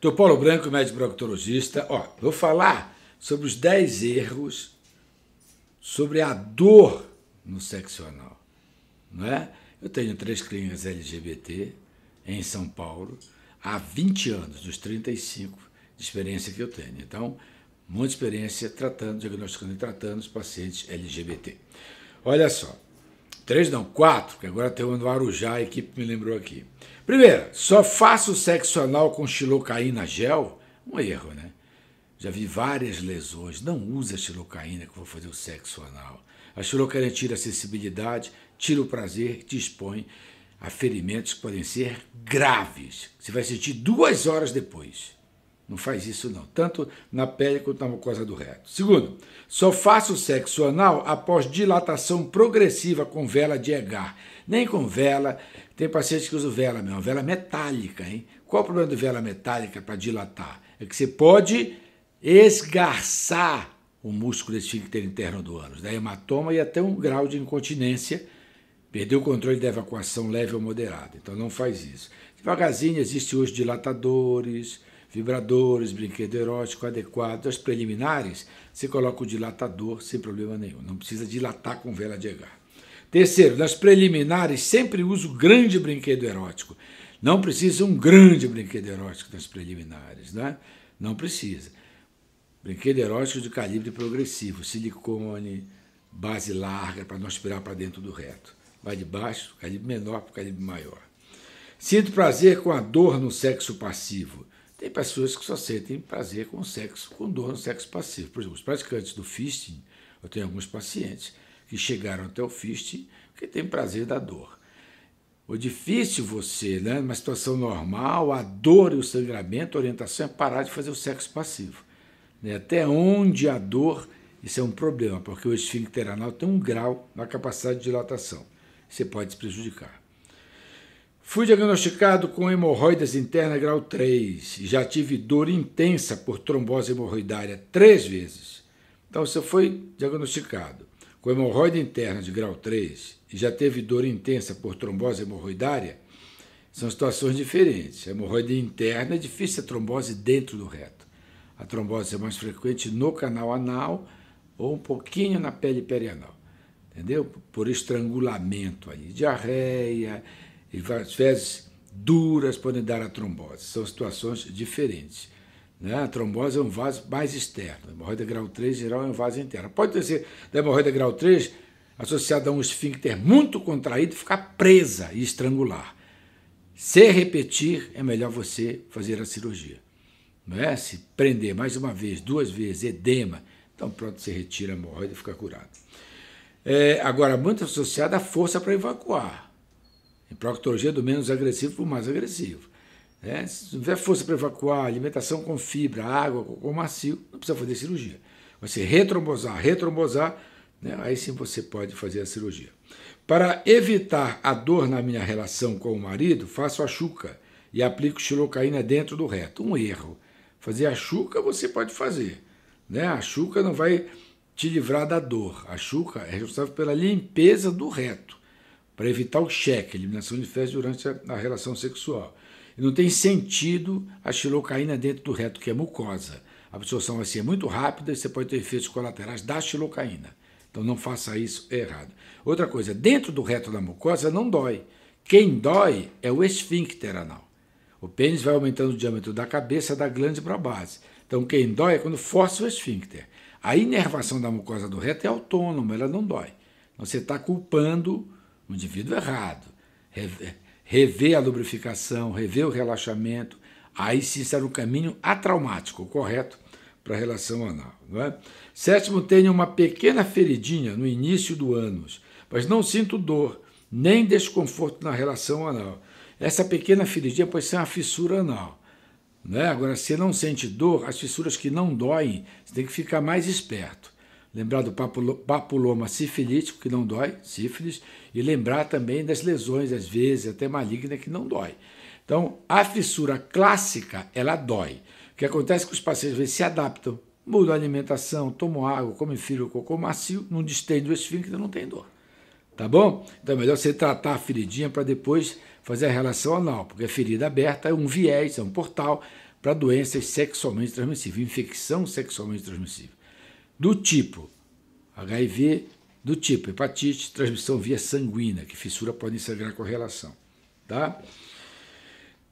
Dr. Paulo Branco, médico proctologista, ó, vou falar sobre os 10 erros sobre a dor no sexo anal. Não é? Eu tenho três clínicas LGBT em São Paulo há 20 anos, dos 35 de experiência que eu tenho. Então, muita experiência tratando, diagnosticando e tratando os pacientes LGBT. Olha só, Três não, quatro, que agora tem uma no Arujá, a equipe me lembrou aqui. Primeira, só faço sexo anal com xilocaína gel? Um erro, né? Já vi várias lesões. Não usa a xilocaína que vou fazer o sexo anal. A xilocaína tira a sensibilidade, tira o prazer, dispõe expõe a ferimentos que podem ser graves. Você vai sentir duas horas depois. Não faz isso não, tanto na pele quanto na mucosa do reto. Segundo, só faço sexo anal após dilatação progressiva com vela de EGAR. Nem com vela, tem pacientes que usam vela mesmo, vela metálica, hein? Qual o problema de vela metálica para dilatar? É que você pode esgarçar o músculo esfíncter interno do ânus, da é hematoma e até um grau de incontinência, perdeu o controle da evacuação leve ou moderada. Então não faz isso. Devagarzinho, existem hoje dilatadores, vibradores, brinquedo erótico adequado. As preliminares, você coloca o dilatador sem problema nenhum, não precisa dilatar com vela de agar. Terceiro, nas preliminares, sempre uso grande brinquedo erótico. Não precisa um grande brinquedo erótico nas preliminares, né? Não precisa. Brinquedo erótico de calibre progressivo, silicone, base larga para não aspirar para dentro do reto. Vai de baixo, calibre menor para calibre maior. Sinto prazer com a dor no sexo passivo. Tem pessoas que só sentem prazer com sexo, com dor no sexo passivo. Por exemplo, os praticantes do fisting, eu tenho alguns pacientes que chegaram até o fisting porque tem prazer da dor. O difícil você, né, numa situação normal, a dor e o sangramento, a orientação é parar de fazer o sexo passivo. Né? Até onde a dor, isso é um problema, porque o esfíncter anal tem um grau na capacidade de dilatação. Você pode se prejudicar. Fui diagnosticado com hemorroidas internas grau 3 e já tive dor intensa por trombose hemorroidária três vezes. Então você foi diagnosticado com hemorroida interna de grau 3 e já teve dor intensa por trombose hemorroidária, são situações diferentes. A hemorroida interna é difícil a trombose dentro do reto. A trombose é mais frequente no canal anal ou um pouquinho na pele perianal. Entendeu? Por estrangulamento aí, diarreia, e as fezes duras podem dar a trombose. São situações diferentes. Né? A trombose é um vaso mais externo. A hemorroida grau 3, geral, é um vaso interno. Pode ser da né, hemorroida grau 3 associada a um esfíncter muito contraído ficar presa e estrangular. Se repetir, é melhor você fazer a cirurgia. Não é? Se prender mais uma vez, duas vezes, edema, então pronto, você retira a hemorroida e fica curado. É, agora, muito associada à força para evacuar. Em proctologia, do menos agressivo para o mais agressivo. Né? Se tiver força para evacuar, alimentação com fibra, água, com macio, não precisa fazer cirurgia. Você se retrombosar, retrombosar, né? aí sim você pode fazer a cirurgia. Para evitar a dor na minha relação com o marido, faço a chuca e aplico xilocaína dentro do reto. Um erro. Fazer a chuca você pode fazer. Né? A chuca não vai te livrar da dor. A chuca é responsável pela limpeza do reto para evitar o cheque, a eliminação de fezes durante a, a relação sexual. E não tem sentido a xilocaína dentro do reto, que é mucosa. A absorção vai ser muito rápida e você pode ter efeitos colaterais da xilocaína. Então não faça isso é errado. Outra coisa, dentro do reto da mucosa não dói. Quem dói é o esfíncter anal. O pênis vai aumentando o diâmetro da cabeça da glande para a base. Então quem dói é quando força o esfíncter. A inervação da mucosa do reto é autônoma, ela não dói. Então, você está culpando um indivíduo errado. Rever a lubrificação, rever o relaxamento, aí sim será o caminho atraumático, correto, para a relação anal. Não é? Sétimo, tenha uma pequena feridinha no início do ânus, mas não sinto dor, nem desconforto na relação anal. Essa pequena feridinha pode ser uma fissura anal. Né? Agora, se não sente dor, as fissuras que não doem, você tem que ficar mais esperto lembrar do papuloma sifilítico, que não dói, sífilis, e lembrar também das lesões, às vezes até maligna, que não dói. Então, a fissura clássica, ela dói. O que acontece é que os pacientes vezes, se adaptam, mudam a alimentação, tomam água, comem frio, cocô macio, não distende o esfíncter, não tem dor. Tá bom? Então é melhor você tratar a feridinha para depois fazer a relação anal, porque a é ferida aberta é um viés, é um portal para doenças sexualmente transmissíveis, infecção sexualmente transmissível do tipo HIV, do tipo hepatite, transmissão via sanguínea, que fissura pode enxergar correlação. Tá?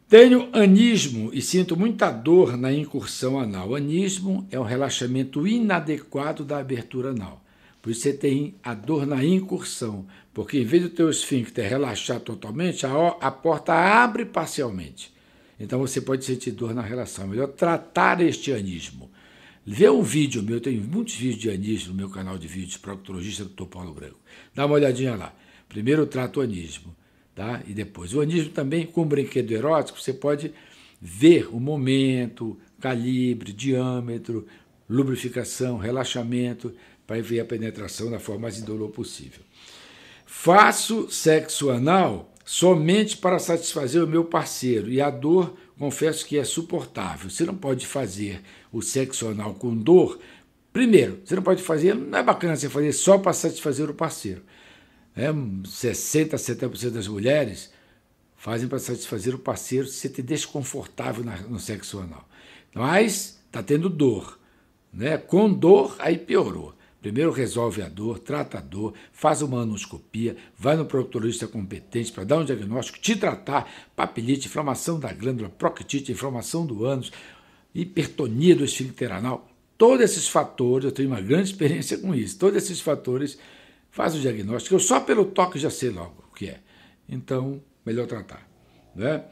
Tenho anismo e sinto muita dor na incursão anal. Anismo é um relaxamento inadequado da abertura anal. Por isso você tem a dor na incursão, porque em vez do teu esfíncter relaxar totalmente, a, a porta abre parcialmente. Então você pode sentir dor na relação. É melhor tratar este anismo. Vê um vídeo meu, tem muitos vídeos de anismo no meu canal de vídeos, proctologista do Dr. Paulo Branco. Dá uma olhadinha lá. Primeiro eu trato o anismo, tá? E depois. O anismo também, com brinquedo erótico, você pode ver o momento, calibre, diâmetro, lubrificação, relaxamento, para ver a penetração da forma mais indolor possível. Faço sexo anal somente para satisfazer o meu parceiro, e a dor, confesso que é suportável. Você não pode fazer o sexo anal com dor. Primeiro, você não pode fazer, não é bacana você fazer só para satisfazer o parceiro. É, 60%, 70% das mulheres fazem para satisfazer o parceiro se sentir desconfortável na, no sexo anal. Mas está tendo dor. Né? Com dor, aí piorou. Primeiro resolve a dor, trata a dor, faz uma anoscopia, vai no proctologista competente para dar um diagnóstico, te tratar, papilite, inflamação da glândula, proctite, inflamação do ânus, hipertonia do esfíncter anal. Todos esses fatores, eu tenho uma grande experiência com isso, todos esses fatores faz o diagnóstico. Eu só pelo toque já sei logo o que é. Então, melhor tratar. Né?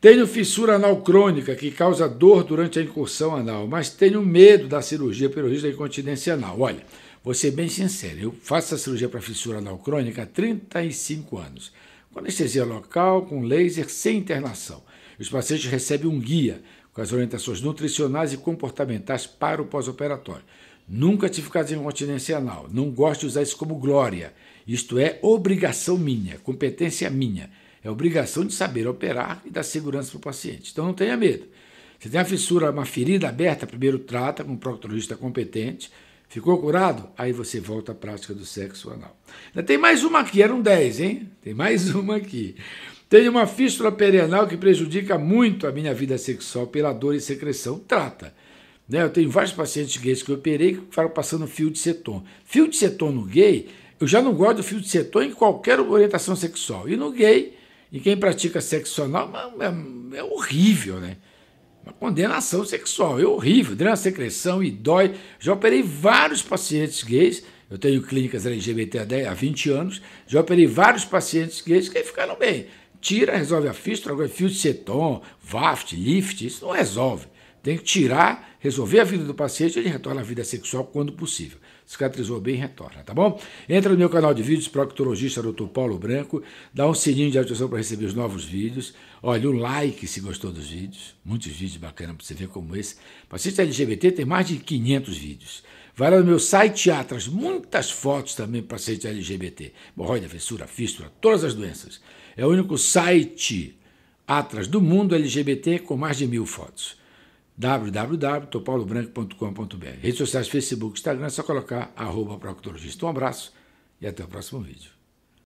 Tenho fissura anal crônica que causa dor durante a incursão anal, mas tenho medo da cirurgia pelo risco da incontinência anal. Olha, vou ser bem sincero, eu faço a cirurgia para fissura anal crônica há 35 anos, com anestesia local, com laser, sem internação. Os pacientes recebem um guia com as orientações nutricionais e comportamentais para o pós-operatório. Nunca tive caso de incontinência anal, não gosto de usar isso como glória. Isto é obrigação minha, competência minha. É obrigação de saber operar e dar segurança para o paciente. Então não tenha medo. Se tem uma fissura, uma ferida aberta, primeiro trata com um proctologista competente. Ficou curado? Aí você volta à prática do sexo anal. Ainda tem mais uma aqui, eram 10, hein? Tem mais uma aqui. Tenho uma fístula perianal que prejudica muito a minha vida sexual pela dor e secreção. Trata. Né? Eu tenho vários pacientes gays que eu operei que ficaram passando fio de seton. Fio de seton no gay, eu já não gosto do fio de seton em qualquer orientação sexual. E no gay, e quem pratica sexo anal é, é horrível, né? Uma condenação sexual, é horrível, drena secreção e dói. Já operei vários pacientes gays, eu tenho clínicas LGBT há, 10, há 20 anos, já operei vários pacientes gays que ficaram bem. Tira, resolve a fístula, agora é fio de ceton, VAFT, LIFT, isso não resolve tem que tirar, resolver a vida do paciente, ele retorna à vida sexual quando possível. Cicatrizou bem, retorna, tá bom? Entra no meu canal de vídeos, proctologista Dr. Paulo Branco, dá um sininho de atenção para receber os novos vídeos. Olha, o um like se gostou dos vídeos, muitos vídeos bacanas para você ver como esse. Paciente LGBT tem mais de 500 vídeos. Vai lá no meu site Atras, muitas fotos também para paciente LGBT. Morroide, fissura, fístula, todas as doenças. É o único site Atras do mundo LGBT com mais de mil fotos www.topaulobranco.com.br. Redes sociais, Facebook, Instagram, é só colocar arroba proctologista. Um abraço e até o próximo vídeo.